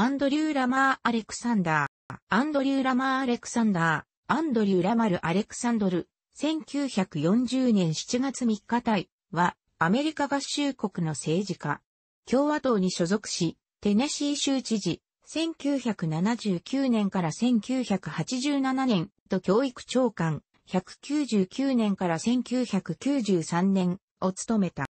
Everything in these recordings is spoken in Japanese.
アンドリュー・ラマー・アレクサンダー、アンドリュー・ラマー・アレクサンダー、アンドリュー・ラマル・アレクサンドル、1940年7月3日隊は、アメリカ合衆国の政治家、共和党に所属し、テネシー州知事、1979年から1987年と教育長官、199年から1993年を務めた。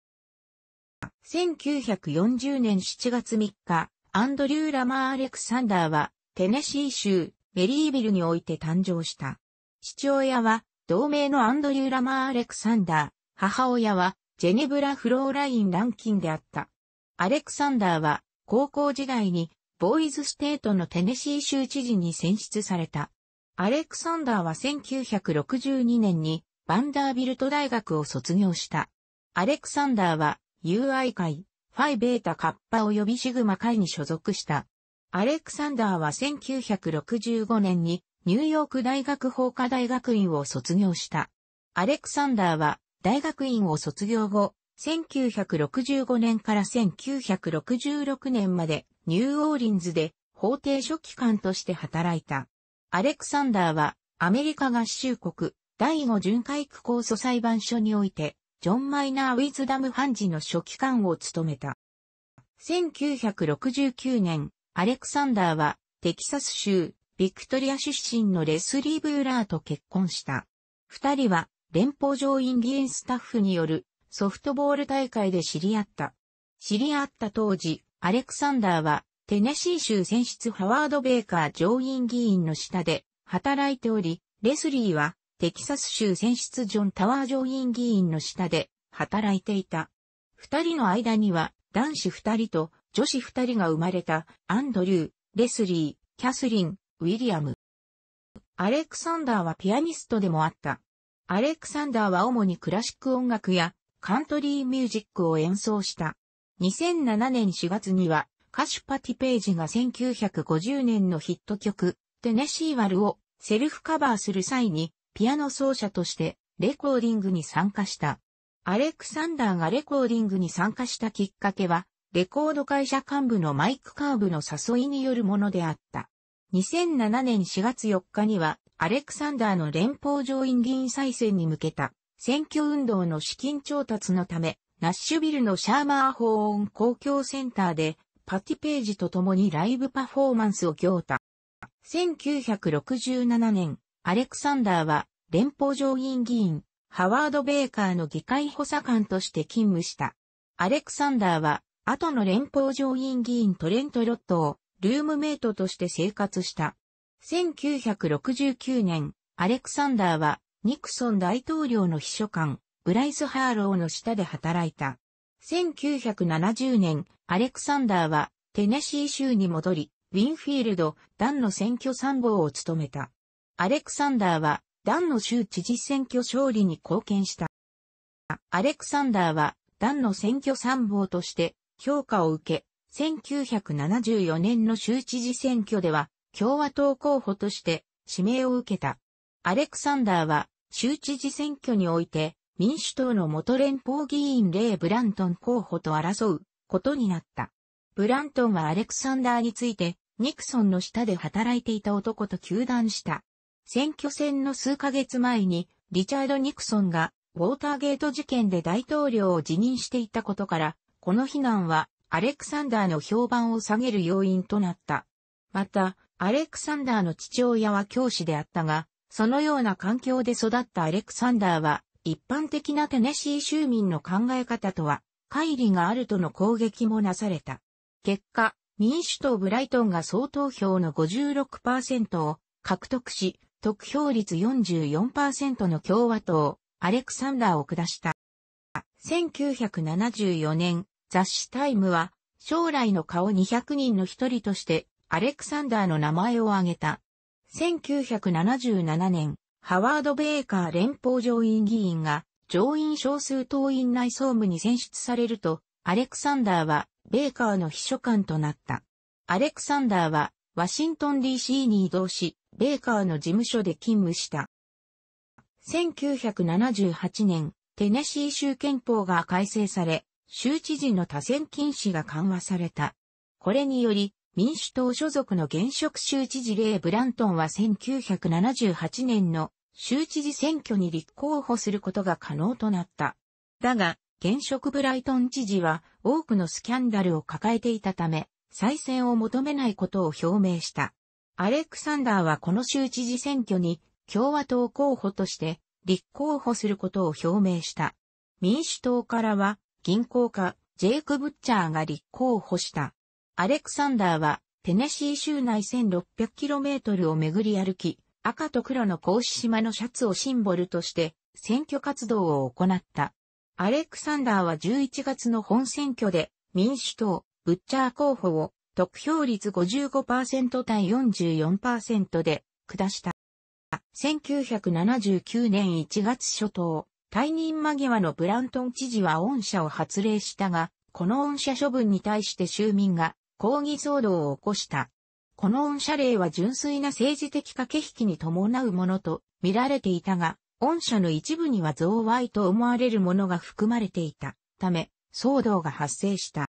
1940年7月3日、アンドリュー・ラマー・アレクサンダーは、テネシー州、メリービルにおいて誕生した。父親は、同名のアンドリュー・ラマー・アレクサンダー、母親は、ジェネブラ・フローライン・ランキンであった。アレクサンダーは、高校時代に、ボーイズステートのテネシー州知事に選出された。アレクサンダーは1962年に、バンダービルト大学を卒業した。アレクサンダーは、友愛会、ファイベータカッパ及びシグマ会に所属した。アレクサンダーは1965年にニューヨーク大学法科大学院を卒業した。アレクサンダーは大学院を卒業後、1965年から1966年までニューオーリンズで法廷書記官として働いた。アレクサンダーはアメリカ合衆国第5巡回区構訴裁判所においてジョン・マイナー・ウィズダム・判事の書記官を務めた。1969年、アレクサンダーは、テキサス州、ビクトリア出身のレスリー・ブーラーと結婚した。二人は、連邦上院議員スタッフによる、ソフトボール大会で知り合った。知り合った当時、アレクサンダーは、テネシー州選出ハワード・ベーカー上院議員の下で働いており、レスリーはテキサス州選出ジョン・タワー上院議員の下で働いていた。二人の間には男子二人と女子二人が生まれたアンドリュー、レスリー、キャスリン、ウィリアム。アレクサンダーはピアニストでもあった。アレクサンダーは主にクラシック音楽やカントリーミュージックを演奏した。2007年4月には歌手パティ・ページが1950年のヒット曲、テネシー・ワルをセルフカバーする際にピアノ奏者としてレコーディングに参加した。アレクサンダーがレコーディングに参加したきっかけは、レコード会社幹部のマイク・カーブの誘いによるものであった。2007年4月4日には、アレクサンダーの連邦上院議員再選に向けた選挙運動の資金調達のため、ナッシュビルのシャーマー法音公共センターで、パティページと共にライブパフォーマンスを行った。1967年、アレクサンダーは連邦上院議員、ハワード・ベーカーの議会補佐官として勤務した。アレクサンダーは、後の連邦上院議員トレント・ロットを、ルームメイトとして生活した。1969年、アレクサンダーは、ニクソン大統領の秘書官、ブライス・ハーローの下で働いた。1970年、アレクサンダーは、テネシー州に戻り、ウィンフィールド、ダンの選挙参謀を務めた。アレクサンダーは、ダンの州知事選挙勝利に貢献した。アレクサンダーは、ダンの選挙参謀として評価を受け、1974年の州知事選挙では、共和党候補として指名を受けた。アレクサンダーは、州知事選挙において、民主党の元連邦議員レイ・ブラントン候補と争うことになった。ブラントンはアレクサンダーについて、ニクソンの下で働いていた男と求断した。選挙戦の数ヶ月前に、リチャード・ニクソンが、ウォーターゲート事件で大統領を辞任していたことから、この非難は、アレクサンダーの評判を下げる要因となった。また、アレクサンダーの父親は教師であったが、そのような環境で育ったアレクサンダーは、一般的なテネシー州民の考え方とは、乖離があるとの攻撃もなされた。結果、民主党ブライトンが総投票の56%を獲得し、得票率44%の共和党、アレクサンダーを下した。1974年、雑誌タイムは、将来の顔200人の一人として、アレクサンダーの名前を挙げた。1977年、ハワード・ベーカー連邦上院議員が、上院少数党員内総務に選出されると、アレクサンダーは、ベーカーの秘書官となった。アレクサンダーは、ワシントン DC に移動し、ベーカーの事務所で勤務した。1978年、テネシー州憲法が改正され、州知事の多選禁止が緩和された。これにより、民主党所属の現職州知事レイ・ブラントンは1978年の州知事選挙に立候補することが可能となった。だが、現職ブライトン知事は多くのスキャンダルを抱えていたため、再選を求めないことを表明した。アレクサンダーはこの州知事選挙に共和党候補として立候補することを表明した。民主党からは銀行家ジェイク・ブッチャーが立候補した。アレクサンダーはテネシー州内 1600km を巡り歩き、赤と黒の格子島のシャツをシンボルとして選挙活動を行った。アレクサンダーは11月の本選挙で民主党、ブッチャー候補を得票率55%対44%で下した。1979年1月初頭、退任間際のブラントン知事は恩赦を発令したが、この恩赦処分に対して州民が抗議騒動を起こした。この恩赦令は純粋な政治的駆け引きに伴うものと見られていたが、恩赦の一部には贈賄と思われるものが含まれていたため、騒動が発生した。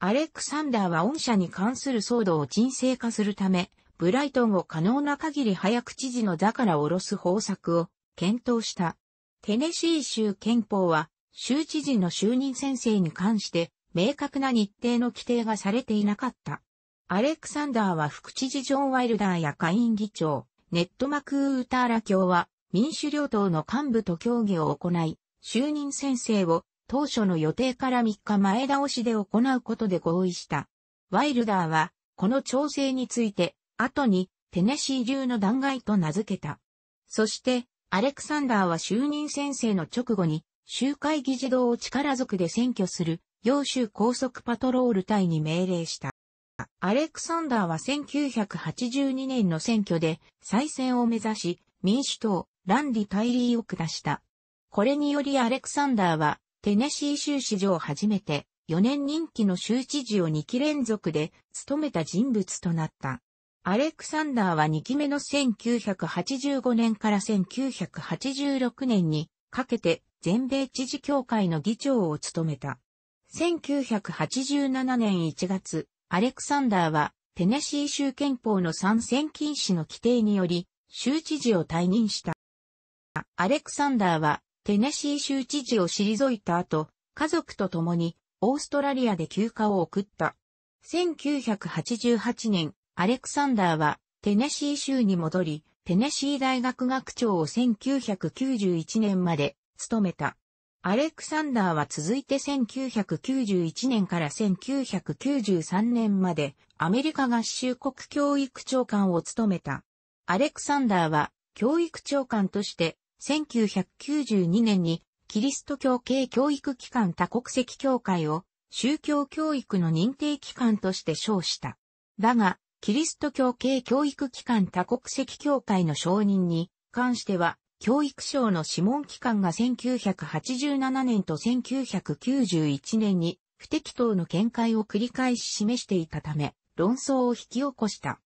アレクサンダーは御社に関する騒動を沈静化するため、ブライトンを可能な限り早く知事の座から下ろす方策を検討した。テネシー州憲法は、州知事の就任先生に関して、明確な日程の規定がされていなかった。アレクサンダーは副知事ジョン・ワイルダーや下院議長、ネットマクー・ウターラ卿は民主両党の幹部と協議を行い、就任先生を当初の予定から3日前倒しで行うことで合意した。ワイルダーは、この調整について、後に、テネシー流の弾劾と名付けた。そして、アレクサンダーは就任先生の直後に、集会議事堂を力ずくで占拠する、洋州高速パトロール隊に命令した。アレクサンダーは1982年の選挙で再選を目指し、民主党、ランディ・タイリーを下した。これによりアレクサンダーはテネシー州史上初めて4年任期の州知事を2期連続で務めた人物となった。アレクサンダーは2期目の1985年から1986年にかけて全米知事協会の議長を務めた。1987年1月、アレクサンダーはテネシー州憲法の参戦禁止の規定により州知事を退任した。アレクサンダーはテネシー州知事を退いた後、家族と共にオーストラリアで休暇を送った。1988年、アレクサンダーはテネシー州に戻り、テネシー大学学長を1991年まで務めた。アレクサンダーは続いて1991年から1993年までアメリカ合衆国教育長官を務めた。アレクサンダーは教育長官として1992年にキリスト教系教育機関多国籍協会を宗教教育の認定機関として称した。だが、キリスト教系教育機関多国籍協会の承認に関しては、教育省の諮問機関が1987年と1991年に不適当の見解を繰り返し示していたため、論争を引き起こした。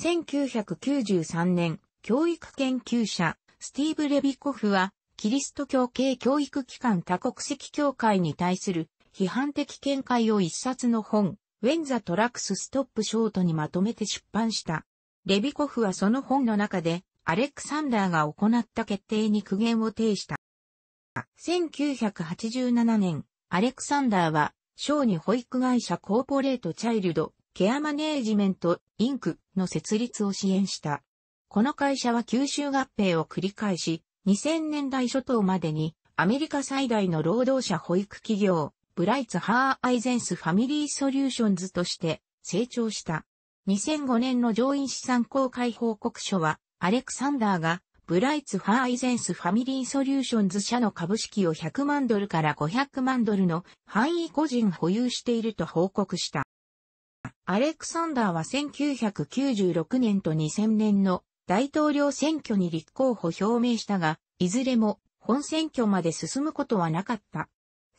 1993年、教育研究者、スティーブ・レビコフは、キリスト教系教育機関多国籍協会に対する批判的見解を一冊の本、ウェンザ・トラックス・ストップ・ショートにまとめて出版した。レビコフはその本の中で、アレクサンダーが行った決定に苦言を呈した。1987年、アレクサンダーは、小児保育会社コーポレートチャイルド、ケアマネージメント、インクの設立を支援した。この会社は吸収合併を繰り返し、2000年代初頭までにアメリカ最大の労働者保育企業、ブライツ・ハー・アイゼンス・ファミリー・ソリューションズとして成長した。2005年の上院資産公開報告書は、アレクサンダーがブライツ・ハー・アイゼンス・ファミリー・ソリューションズ社の株式を100万ドルから500万ドルの範囲個人保有していると報告した。アレクサンダーは1996年と2000年の大統領選挙に立候補表明したが、いずれも本選挙まで進むことはなかった。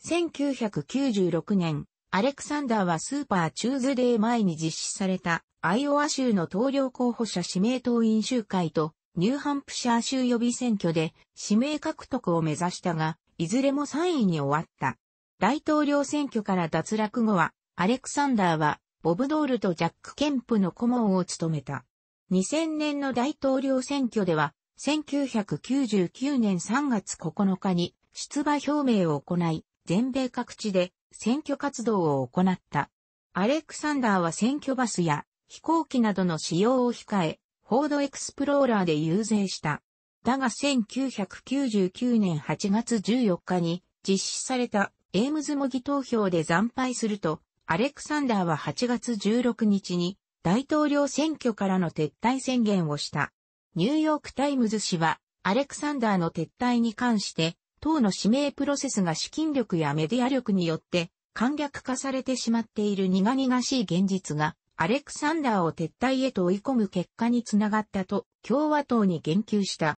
1996年、アレクサンダーはスーパーチューズデー前に実施されたアイオワ州の統領候補者指名党員集会とニューハンプシャー州予備選挙で指名獲得を目指したが、いずれも3位に終わった。大統領選挙から脱落後は、アレクサンダーはボブドールとジャック・ケンプの顧問を務めた。2000年の大統領選挙では、1999年3月9日に出馬表明を行い、全米各地で選挙活動を行った。アレクサンダーは選挙バスや飛行機などの使用を控え、フォードエクスプローラーで遊説した。だが1999年8月14日に実施されたエームズ模擬投票で惨敗すると、アレクサンダーは8月16日に大統領選挙からの撤退宣言をした。ニューヨークタイムズ氏は、アレクサンダーの撤退に関して、党の指名プロセスが資金力やメディア力によって、簡略化されてしまっている苦々しい現実が、アレクサンダーを撤退へと追い込む結果につながったと共和党に言及した。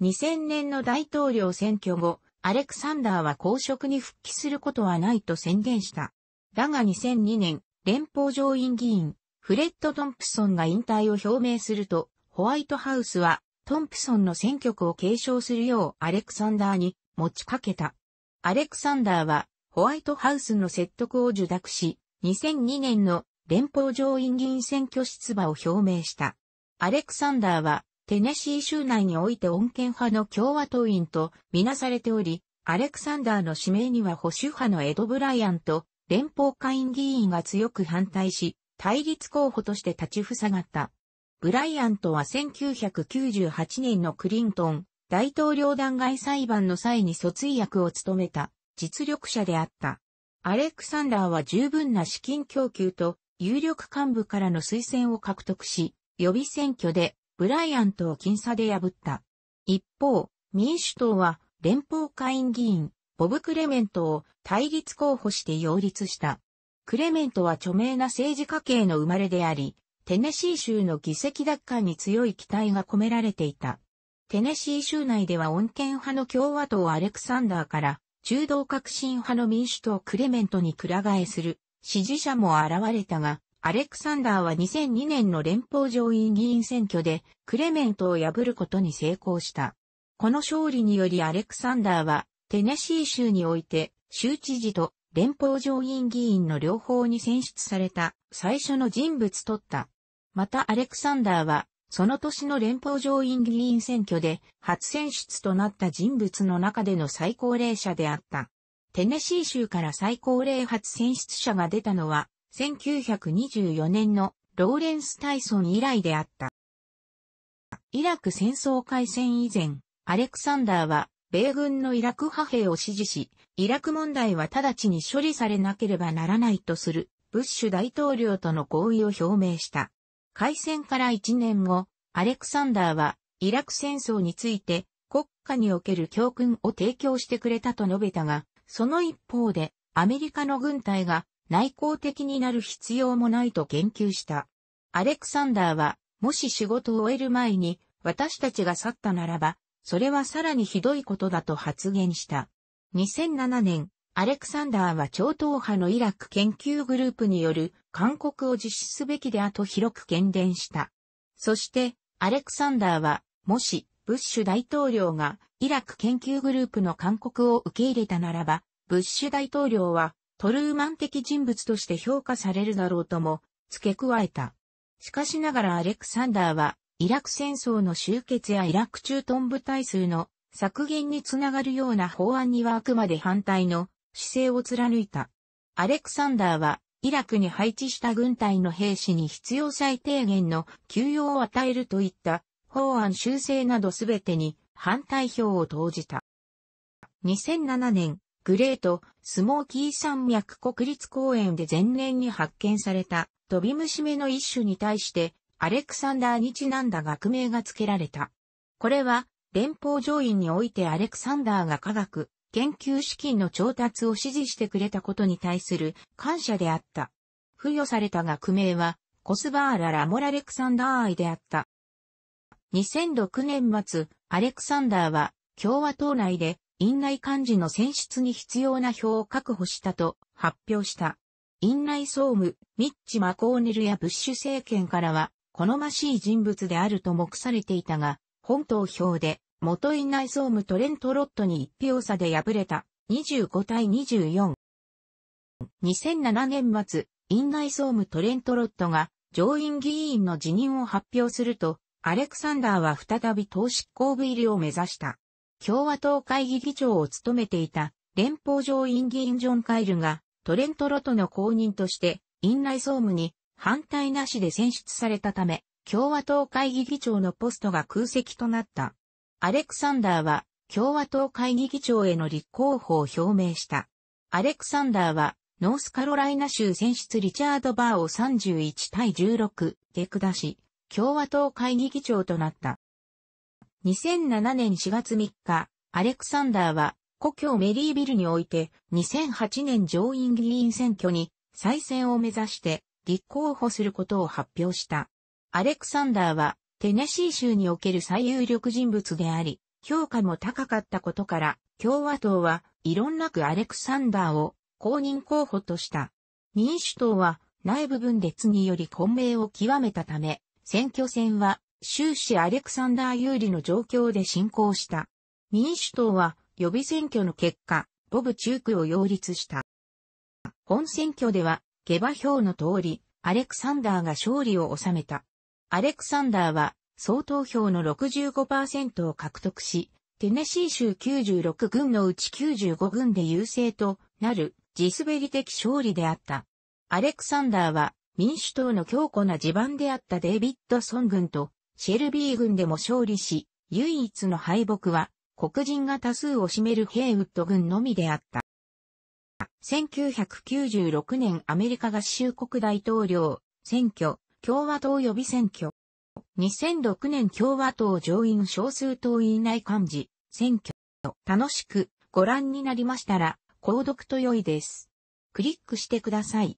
2000年の大統領選挙後、アレクサンダーは公職に復帰することはないと宣言した。だが2002年、連邦上院議員フレッド・トンプソンが引退を表明すると、ホワイトハウスは、トンプソンの選挙区を継承するようアレクサンダーに持ちかけた。アレクサンダーは、ホワイトハウスの説得を受諾し、2002年の連邦上院議員選挙出馬を表明した。アレクサンダーは、テネシー州内において穏健派の共和党員とみなされており、アレクサンダーの指名には保守派のエド・ブライアンと連邦下院議員が強く反対し、対立候補として立ちふさがった。ブライアントは1998年のクリントン大統領弾劾裁判の際に訴追役を務めた実力者であった。アレクサンダーは十分な資金供給と有力幹部からの推薦を獲得し、予備選挙でブライアントを僅差で破った。一方、民主党は連邦下院議員ボブ・クレメントを対立候補して擁立した。クレメントは著名な政治家系の生まれであり、テネシー州の議席奪還に強い期待が込められていた。テネシー州内では穏健派の共和党アレクサンダーから中道革新派の民主党クレメントに倶ら替えする支持者も現れたが、アレクサンダーは2002年の連邦上院議員選挙でクレメントを破ることに成功した。この勝利によりアレクサンダーはテネシー州において州知事と連邦上院議員の両方に選出された最初の人物とった。またアレクサンダーは、その年の連邦上院議員選挙で初選出となった人物の中での最高齢者であった。テネシー州から最高齢初選出者が出たのは、1924年のローレンス・タイソン以来であった。イラク戦争開戦以前、アレクサンダーは米軍のイラク派兵を支持し、イラク問題は直ちに処理されなければならないとする、ブッシュ大統領との合意を表明した。開戦から1年後、アレクサンダーは、イラク戦争について、国家における教訓を提供してくれたと述べたが、その一方で、アメリカの軍隊が内向的になる必要もないと言及した。アレクサンダーは、もし仕事を終える前に私たちが去ったならば、それはさらにひどいことだと発言した。2007年、アレクサンダーは超党派のイラク研究グループによる勧告を実施すべきであと広く喧伝した。そして、アレクサンダーは、もし、ブッシュ大統領がイラク研究グループの勧告を受け入れたならば、ブッシュ大統領はトルーマン的人物として評価されるだろうとも付け加えた。しかしながらアレクサンダーは、イラク戦争の終結やイラク中東部隊数の削減につながるような法案にはあくまで反対の姿勢を貫いた。アレクサンダーは、イラクに配置した軍隊の兵士に必要最低限の給与を与えるといった法案修正などすべてに反対票を投じた。2007年、グレート・スモーキー山脈国立公園で前年に発見された飛び虫目の一種に対してアレクサンダーにちなんだ学名が付けられた。これは連邦上院においてアレクサンダーが科学、研究資金の調達を指示してくれたことに対する感謝であった。付与された学名は、コスバーラ・ラモラ・レクサンダー愛であった。2006年末、アレクサンダーは、共和党内で、院内幹事の選出に必要な票を確保したと発表した。院内総務、ミッチ・マコーネルやブッシュ政権からは、好ましい人物であると目されていたが、本投票で元院内総務トレント・ロットに一票差で敗れた25対24。2007年末、院内総務トレント・ロットが上院議員の辞任を発表すると、アレクサンダーは再び党執行部入りを目指した。共和党会議議長を務めていた連邦上院議員ジョン・カイルがトレント・ロットの公認として院内総務に反対なしで選出されたため、共和党会議議長のポストが空席となった。アレクサンダーは共和党会議議長への立候補を表明した。アレクサンダーはノースカロライナ州選出リチャード・バーを31対16で下し、共和党会議議長となった。2007年4月3日、アレクサンダーは故郷メリービルにおいて2008年上院議員選挙に再選を目指して立候補することを発表した。アレクサンダーはテネシー州における最有力人物であり、評価も高かったことから、共和党は、異論なくアレクサンダーを公認候補とした。民主党は、内部分裂により混迷を極めたため、選挙戦は終始アレクサンダー有利の状況で進行した。民主党は予備選挙の結果、ボブチュクを擁立した。本選挙では、下馬評の通り、アレクサンダーが勝利を収めた。アレクサンダーは総投票の65%を獲得し、テネシー州96軍のうち95軍で優勢となる地滑り的勝利であった。アレクサンダーは民主党の強固な地盤であったデイビッドソン軍とシェルビー軍でも勝利し、唯一の敗北は黒人が多数を占めるヘイウッド軍のみであった。1996年アメリカ合衆国大統領選挙共和党予備選挙。2006年共和党上院少数党院内幹事、選挙。楽しくご覧になりましたら、購読と良いです。クリックしてください。